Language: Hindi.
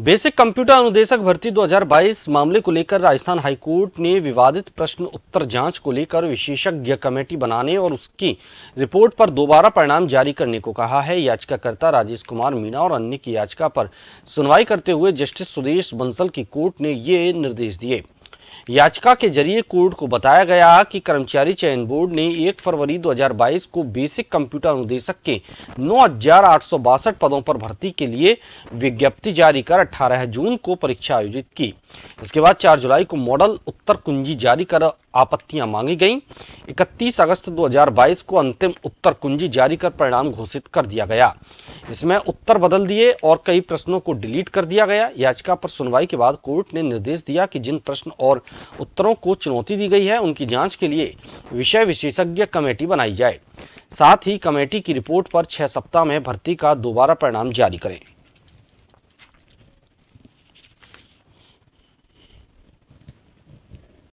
बेसिक कंप्यूटर अनुदेशक भर्ती 2022 मामले को लेकर राजस्थान हाईकोर्ट ने विवादित प्रश्न उत्तर जांच को लेकर विशेषज्ञ कमेटी बनाने और उसकी रिपोर्ट पर दोबारा परिणाम जारी करने को कहा है याचिकाकर्ता राजेश कुमार मीणा और अन्य की याचिका पर सुनवाई करते हुए जस्टिस सुदेश बंसल की कोर्ट ने ये निर्देश दिए याचिका के जरिए कोर्ट को बताया गया कि कर्मचारी चयन बोर्ड ने 1 फरवरी 2022 को बेसिक कंप्यूटर अनुदेशक के नौ पदों पर भर्ती के लिए विज्ञप्ति जारी कर 18 जून को परीक्षा आयोजित की इसके बाद 4 जुलाई को मॉडल उत्तर कुंजी जारी कर आपत्तियां मांगी गईं 31 अगस्त 2022 को अंतिम उत्तर कुंजी जारी कर परिणाम घोषित कर दिया गया इसमें उत्तर बदल दिए और कई प्रश्नों को डिलीट कर दिया गया याचिका पर सुनवाई के बाद कोर्ट ने निर्देश दिया कि जिन प्रश्न और उत्तरों को चुनौती दी गई है उनकी जांच के लिए विषय विशेषज्ञ कमेटी बनाई जाए साथ ही कमेटी की रिपोर्ट पर छह सप्ताह में भर्ती का दोबारा परिणाम जारी करें